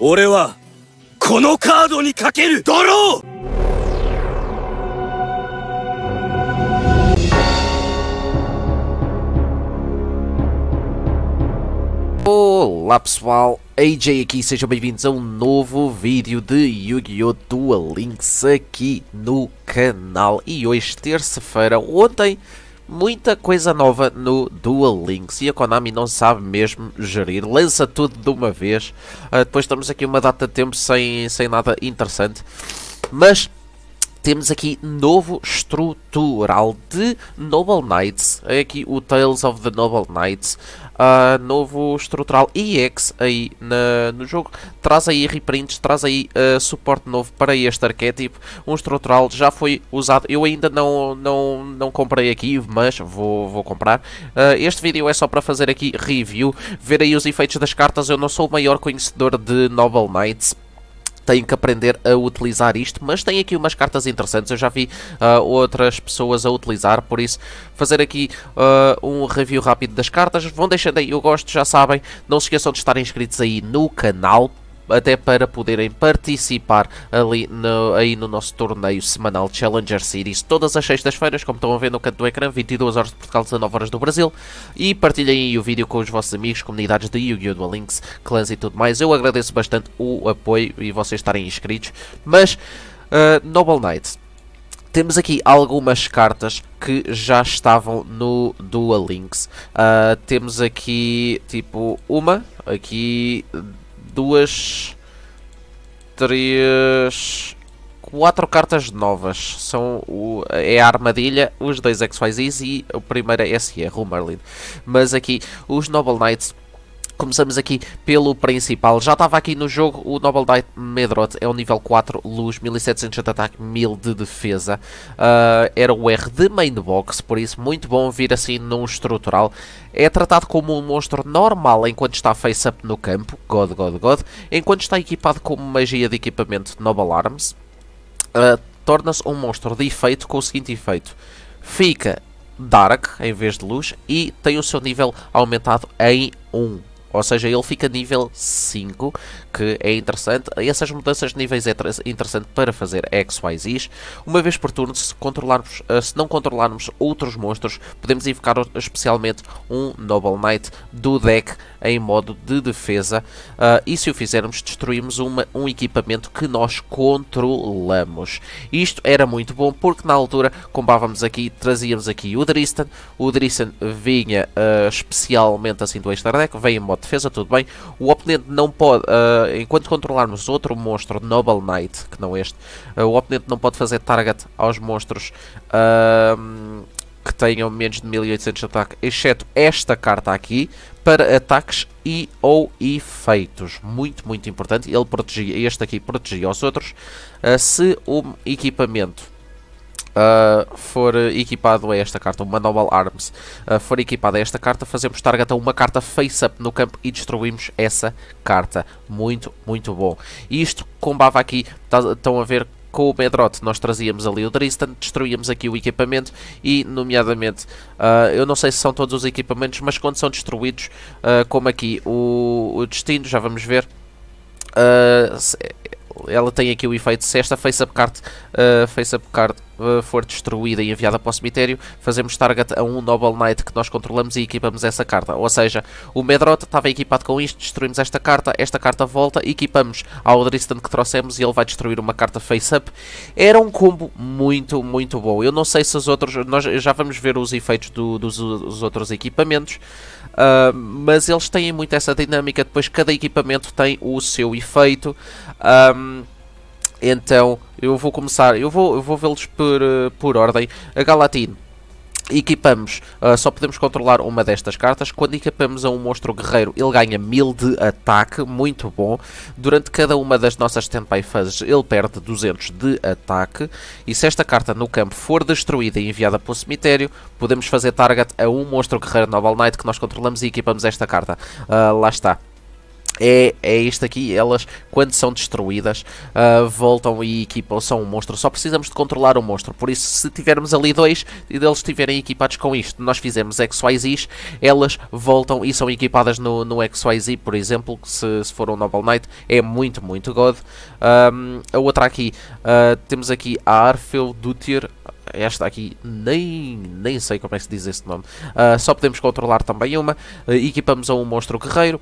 Olá pessoal, AJ aqui, sejam bem-vindos a um novo vídeo de Yu-Gi-Oh! Duel Links aqui no canal e hoje terça-feira, ontem muita coisa nova no Dual Links e a Konami não sabe mesmo gerir, lança tudo de uma vez. Uh, depois estamos aqui uma data de tempo sem, sem nada interessante, mas temos aqui novo estrutural de Noble Knights. É aqui o Tales of the Noble Knights. Uh, novo estrutural EX aí na, no jogo. Traz aí reprints, traz aí uh, suporte novo para este arquétipo. Um estrutural já foi usado. Eu ainda não, não, não comprei aqui, mas vou, vou comprar. Uh, este vídeo é só para fazer aqui review. Ver aí os efeitos das cartas. Eu não sou o maior conhecedor de Noble Knights têm que aprender a utilizar isto, mas tem aqui umas cartas interessantes, eu já vi uh, outras pessoas a utilizar, por isso fazer aqui uh, um review rápido das cartas, vão deixando aí o gosto, já sabem, não se esqueçam de estar inscritos aí no canal, até para poderem participar ali no, aí no nosso torneio semanal Challenger Series, todas as sextas-feiras, como estão a ver no canto do ecrã, 22 horas de Portugal, 19 horas do Brasil, e partilhem o vídeo com os vossos amigos, comunidades de Yu-Gi-Oh! Duel Links, clãs e tudo mais, eu agradeço bastante o apoio e vocês estarem inscritos, mas uh, Noble Knight, temos aqui algumas cartas que já estavam no Dual Links. Uh, temos aqui, tipo, uma, aqui, duas, três, quatro cartas novas. São o, é a Armadilha, os dois XYZs e o primeiro é SE, Rumorlin. Mas aqui, os Noble Knights Começamos aqui pelo principal. Já estava aqui no jogo o Noble Knight Medrot. É o um nível 4, luz, 1700 de ataque, 1000 de defesa. Uh, era o R de main box, por isso muito bom vir assim num estrutural. É tratado como um monstro normal enquanto está face-up no campo. God, God, God. Enquanto está equipado com magia de equipamento Noble Arms. Uh, Torna-se um monstro de efeito com o seguinte efeito. Fica Dark em vez de luz e tem o seu nível aumentado em 1 ou seja, ele fica nível 5, que é interessante. essas mudanças de níveis é interessante para fazer X, Y, Z, uma vez por turno, se, controlarmos, eh, se não controlarmos outros monstros, podemos invocar especialmente um Noble Knight do deck em modo de defesa, uh, e se o fizermos, destruímos uma, um equipamento que nós controlamos. Isto era muito bom, porque na altura combávamos aqui, trazíamos aqui o Dristan, o Dristan vinha uh, especialmente assim do extra deck, vem em modo defesa tudo bem. O oponente não pode, uh, enquanto controlarmos outro monstro, Noble Knight, que não este, uh, o oponente não pode fazer target aos monstros uh, que tenham menos de 1800 de ataque, exceto esta carta aqui, para ataques e ou efeitos. Muito, muito importante. Ele protegia, este aqui protegia os outros. se o equipamento uh, for equipado a esta carta, o Noble Arms, uh, for equipada a esta carta, fazemos target a uma carta face-up no campo e destruímos essa carta. Muito, muito bom. E isto combava aqui, tá, estão a ver com o Medrot, nós trazíamos ali o Dristan, destruíamos aqui o equipamento e, nomeadamente, uh, eu não sei se são todos os equipamentos, mas quando são destruídos, uh, como aqui o, o, Destino, já vamos ver, uh, ela tem aqui o efeito, se esta face-up card, uh, face -up card uh, for destruída e enviada para o cemitério, fazemos target a um Noble Knight que nós controlamos e equipamos essa carta. Ou seja, o Medrot estava equipado com isto, destruímos esta carta, esta carta volta, equipamos ao Dristan que trouxemos e ele vai destruir uma carta face-up. Era um combo muito, muito bom. Eu não sei se os outros, nós já vamos ver os efeitos do, dos, dos outros equipamentos, Uh, mas eles têm muito essa dinâmica, depois cada equipamento tem o seu efeito. Um, então eu vou começar, eu vou, eu vou vê-los por, eh, por ordem. A Galatine equipamos, uh, só podemos controlar uma destas cartas. Quando equipamos a um monstro guerreiro, ele ganha 1000 de ataque, muito bom. Durante cada uma das nossas standby phases, ele perde 200 de ataque. E se esta carta no campo for destruída e enviada para o cemitério, podemos fazer target a um monstro guerreiro Noble Knight que nós controlamos e equipamos esta carta. Uh, lá está é, é isto aqui, elas quando são destruídas uh, voltam e equipam, são um monstro, só precisamos de controlar o monstro, por isso se tivermos ali dois e eles estiverem equipados com isto, nós fizemos XYZs, elas voltam e são equipadas no, no XYZ, por exemplo, se, se for um Noble Knight, é muito, muito god. Um, a outra aqui, uh, temos aqui a Arfel Dutir, esta aqui nem, nem sei como é que se diz este nome. Uh, só podemos controlar também uma. Uh, equipamos a um monstro guerreiro.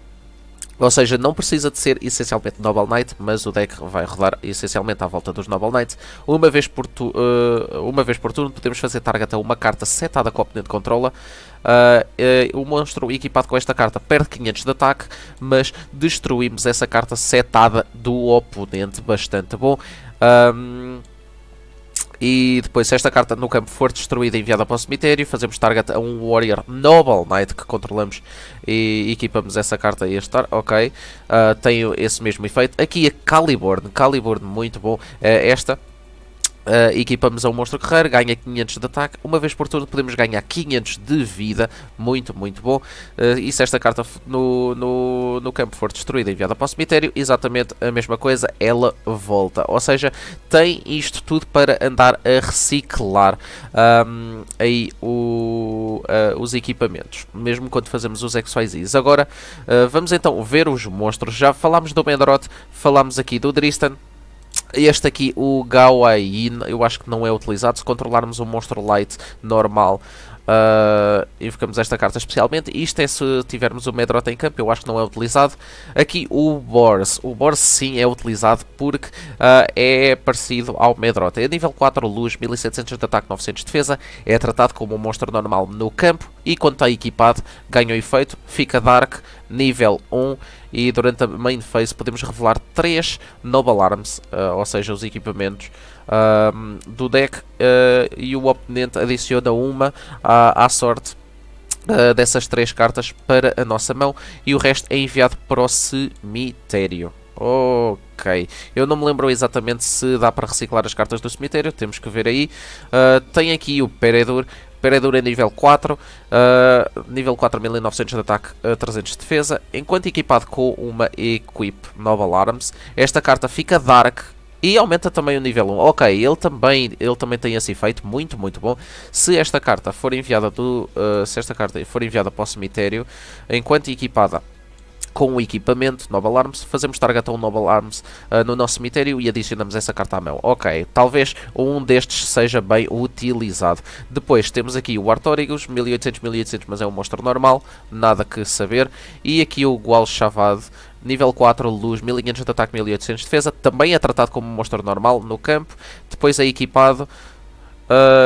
Ou seja, não precisa de ser essencialmente Noble Knight, mas o deck vai rodar essencialmente à volta dos Noble Knights. Uma vez por, tu, uh, uma vez por turno podemos fazer target a uma carta setada que o oponente controla. Uh, uh, o monstro equipado com esta carta perde 500 de ataque, mas destruímos essa carta setada do oponente. Bastante bom. Um, e depois, se esta carta no campo for destruída e enviada para o cemitério, fazemos target a um Warrior Noble Knight que controlamos e equipamos essa carta a estar Ok, uh, ah, tenho esse mesmo efeito. Aqui a Caliburn, Caliburn muito bom. Uh, esta Uh, equipamos a um monstro guerreiro, ganha 500 de ataque, uma vez por turno podemos ganhar 500 de vida, muito, muito bom. Uh, e se esta carta no, no, no campo for destruída e enviada para o cemitério, exatamente a mesma coisa, ela volta. Ou seja, tem isto tudo para andar a reciclar um, aí o, uh, os equipamentos, mesmo quando fazemos os XYZs. Agora, vamos então ver os monstros, já falámos do Mendrot, falámos aqui do Dristan, este aqui, o Gawain, eu acho que não é utilizado. Se controlarmos um monstro light normal, uh, ah, invocamos esta carta especialmente. Isto é se tivermos o Medrota em campo, eu acho que não é utilizado. Aqui o Bors, O Bors sim é utilizado porque uh, é parecido ao Medrota. É nível 4 luz, 1700 de ataque, 900 de defesa. É tratado como um monstro normal no campo e quando está equipado ganha o efeito, fica Dark nível 1 e durante a main phase podemos revelar 3 Noble Arms, uh, eh, ou seja, os equipamentos uh, do deck uh, e o oponente adiciona uma à, à sorte eh, dessas 3 cartas para a nossa mão e o resto é enviado para o cemitério. Ok, eu não me lembro exatamente se dá para reciclar as cartas do cemitério, temos que ver aí. Uh, tem aqui o Peredur, Peredura é nível 4, uh, ah, nível 4900 de ataque, uh, ah, 300 de defesa, enquanto equipado com uma Equip Noble Arms. Esta carta fica Dark e aumenta também o nível 1. Ok, ele também, ele também tem esse efeito, muito, muito bom. Se esta carta for enviada do, uh, se esta carta for enviada para o cemitério, enquanto equipada com o equipamento Noble Arms, fazemos target a um Noble Arms uh, ah, no nosso cemitério e adicionamos essa carta à mão. Ok, talvez um destes seja bem utilizado. Depois temos aqui o Artorigus, 1800, 1800, mas é um monstro normal, nada que saber. E aqui o Gual nível 4, luz, 1500 de ataque, 1800 de defesa, também é tratado como um monstro normal no campo. Depois é equipado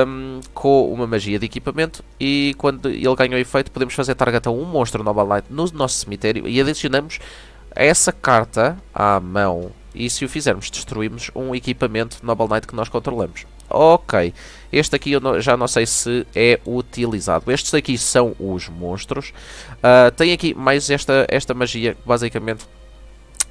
um, com uma magia de equipamento e quando ele ganha o efeito podemos fazer target a um monstro Noble Knight no nosso cemitério e adicionamos essa carta à mão e se o fizermos destruímos um equipamento Noble Knight que nós controlamos. Ok, este aqui eu já não sei se é utilizado. Estes aqui são os monstros. Uh, tem aqui mais esta, esta magia, basicamente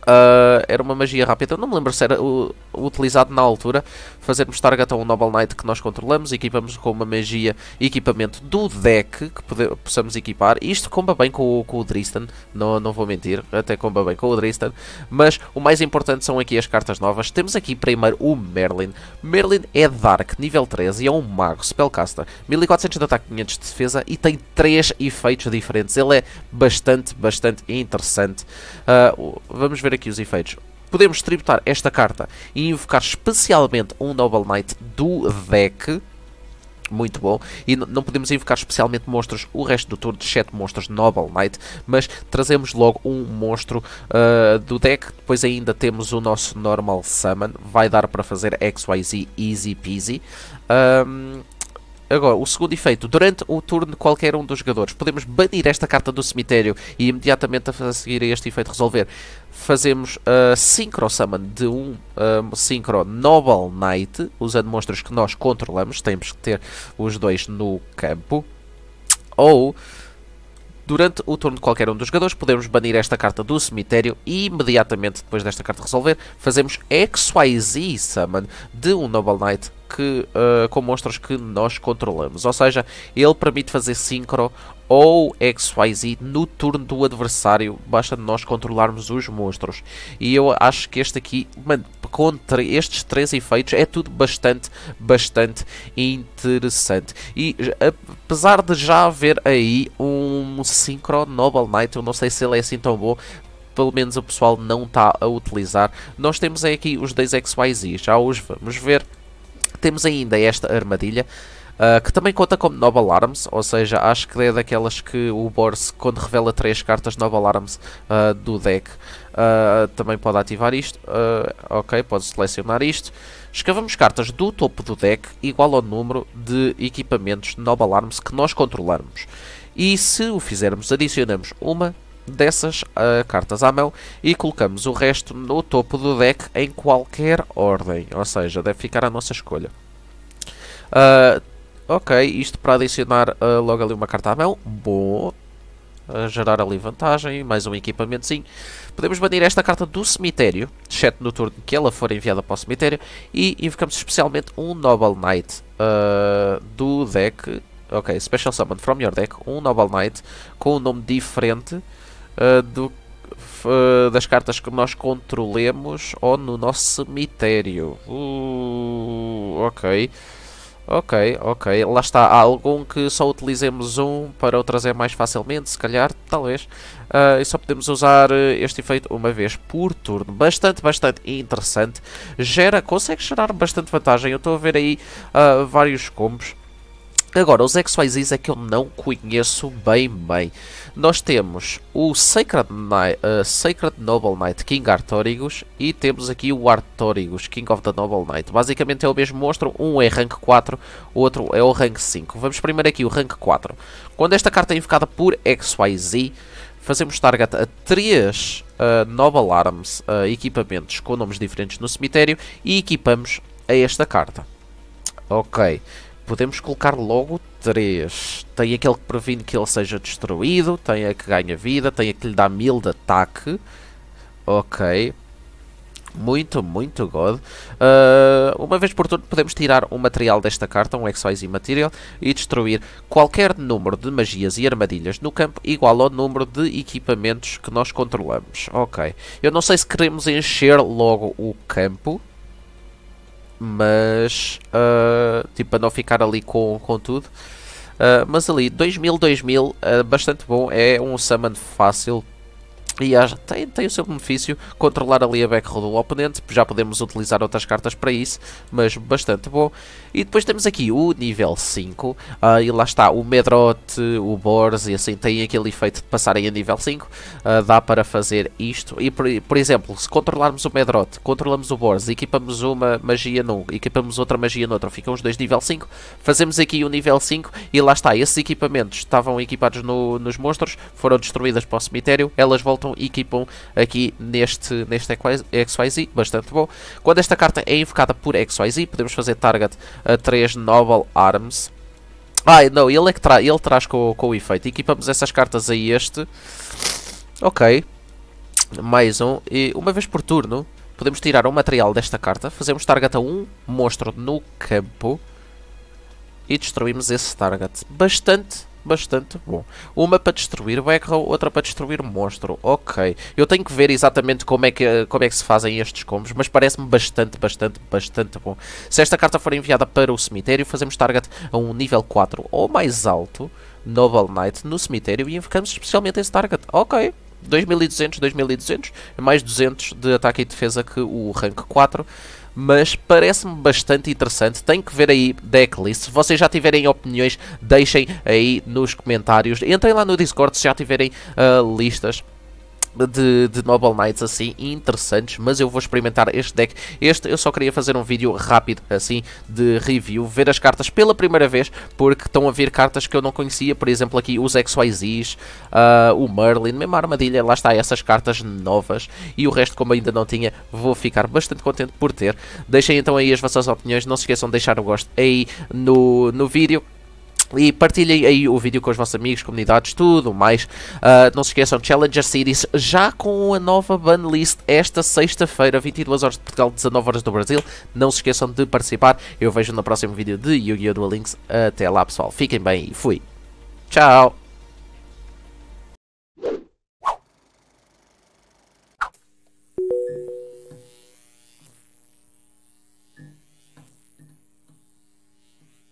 Uh, era uma magia rápida, não me lembro se era uh, utilizado na altura, fazermos target a um Noble Knight que nós controlamos, equipamos com uma magia, equipamento do deck que poder, possamos equipar, isto comba bem com, com o Dristan, não, não vou mentir, até comba bem com o Dristan, mas o mais importante são aqui as cartas novas, temos aqui primeiro o Merlin, Merlin é Dark, nível 13 e é um mago, Spellcaster, 1400 de ataque, 500 de defesa e tem 3 efeitos diferentes, ele é bastante, bastante interessante, uh, vamos ver aqui os efeitos. Podemos tributar esta carta e invocar especialmente um Noble Knight do deck. Muito bom. E não podemos invocar especialmente monstros o resto do turno, exceto monstros Noble Knight, mas trazemos logo um monstro uh, do deck. Depois ainda temos o nosso Normal Summon, vai dar para fazer XYZ easy peasy. Um, Agora, o segundo efeito. Durante o turno de qualquer um dos jogadores, podemos banir esta carta do cemitério e imediatamente a seguir a este efeito resolver fazemos a Synchro Summon de um uh, Synchro Noble Knight, usando monstros que nós controlamos, temos que ter os dois no campo, ou durante o turno de qualquer um dos jogadores podemos banir esta carta do cemitério e imediatamente depois desta carta resolver, fazemos XYZ Summon de um Noble Knight que, uh, com monstros que nós controlamos. Ou seja, ele permite fazer synchro ou XYZ no turno do adversário, basta nós controlarmos os monstros. E eu acho que este aqui, mano, com estes três efeitos é tudo bastante, bastante interessante. E apesar de já haver aí um Synchro Noble Knight, eu não sei se ele é assim tão bom, pelo menos o pessoal não está a utilizar. Nós temos aí aqui os 10 XYZ, já os vamos ver temos ainda esta armadilha, uh, que também conta como Nova Alarms, ou seja, acho que é daquelas que o Borse, quando revela 3 cartas Nova Alarms uh, do deck, uh, também pode ativar isto. ok, pode selecionar isto. Escavamos cartas do topo do deck, igual ao número de equipamentos Nova Alarms que nós controlarmos E se o fizermos, adicionamos uma dessas uh, cartas à mão e colocamos o resto no topo do deck em qualquer ordem, ou seja, deve ficar à nossa escolha. Uh, ok, isto para adicionar uh, logo ali uma carta à mão, bom, gerar ali vantagem, mais um equipamentozinho. Podemos banir esta carta do cemitério, exceto no turno que ela for enviada para o cemitério, e invocamos especialmente um Noble Knight do deck, ok, Special Summon from your deck, um Noble Knight com um nome diferente, eh, do, uh, das cartas que nós controlemos ou no nosso cemitério. Uh, ok. Ok, ok. Lá está. Há algum que só utilizemos um para o trazer mais facilmente, se calhar, talvez. Uh, e só podemos usar este efeito uma vez por turno. Bastante, bastante interessante. Gera, consegue gerar bastante vantagem. Eu estou a ver aí uh, vários combos. Agora, os XYZs é que eu não conheço bem bem. Nós temos o Sacred, uh, Sacred Noble Knight King Artorigus e temos aqui o Artorigus King of the Noble Knight. Basicamente é o mesmo monstro, um é rank 4, o outro é o rank 5. Vamos primeiro aqui o rank 4. Quando esta carta é invocada por XYZ, fazemos target a 3 uh, eh, Noble Arms uh, equipamentos com nomes diferentes no cemitério e equipamos a esta carta. Ok podemos colocar logo 3. Tem aquele que previne que ele seja destruído, tem a que ganha vida, tem a que lhe dá 1000 de ataque. Ok. Muito, muito god. Uh, uma vez por turno podemos tirar um material desta carta, um e Material, e destruir qualquer número de magias e armadilhas no campo igual ao número de equipamentos que nós controlamos. Ok. Eu não sei se queremos encher logo o campo mas uh, tipo para não ficar ali com, com tudo. Uh, mas ali 2000, 2000, uh, bastante bom. É um summon fácil e tem, tem o seu benefício controlar ali a backroll do oponente, já podemos utilizar outras cartas para isso, mas bastante bom. E depois temos aqui o nível 5, uh, ah, e lá está o Medrote, o Bors e assim, tem aquele efeito de passarem a nível 5, uh, ah, dá para fazer isto. E por, por, exemplo, se controlarmos o Medrote, controlamos o Bors, equipamos uma magia num, equipamos outra magia noutra, ficam os dois nível 5, fazemos aqui o um nível 5 e lá está, esses equipamentos estavam equipados no, nos monstros, foram destruídas para o cemitério, elas voltam e equipam aqui neste, neste XYZ, bastante bom. Quando esta carta é invocada por XYZ, podemos fazer target a 3 Noble Arms. Ah, não, ele é que tra ele traz com, com o efeito. Equipamos essas cartas a este. Ok. Mais um. E uma vez por turno, podemos tirar um material desta carta. Fazemos target a um monstro no campo. E destruímos esse target. Bastante bastante bom. Uma para destruir Backrow, outra para destruir monstro. Ok. Eu tenho que ver exatamente como é que, como é que se fazem estes combos, mas parece-me bastante, bastante, bastante bom. Se esta carta for enviada para o cemitério, fazemos target a um nível 4 ou mais alto, Noble Knight, no cemitério e invocamos especialmente esse target. Ok. 2200, 2200, mais 200 de ataque e defesa que o rank 4 mas parece-me bastante interessante. Tem que ver aí decklist. Se vocês já tiverem opiniões, deixem aí nos comentários. Entrem lá no Discord se já tiverem uh, listas de, de Noble Knights assim interessantes, mas eu vou experimentar este deck. Este eu só queria fazer um vídeo rápido assim de review, ver as cartas pela primeira vez, porque estão a vir cartas que eu não conhecia, por exemplo aqui os XYZs, uh, ah, o Merlin, mesmo a Armadilha, lá está essas cartas novas e o resto como ainda não tinha, vou ficar bastante contente por ter. Deixem então aí as vossas opiniões, não se esqueçam de deixar o gosto aí no, no vídeo, e partilhem aí o vídeo com os vossos amigos, comunidades, tudo mais. Uh, não se esqueçam, Challenger Series já com a nova banlist esta sexta-feira, 22 horas de Portugal, 19 horas do Brasil. Não se esqueçam de participar. Eu vejo no próximo vídeo de Yu-Gi-Oh! Duel Links. Até lá, pessoal. Fiquem bem e fui. Tchau!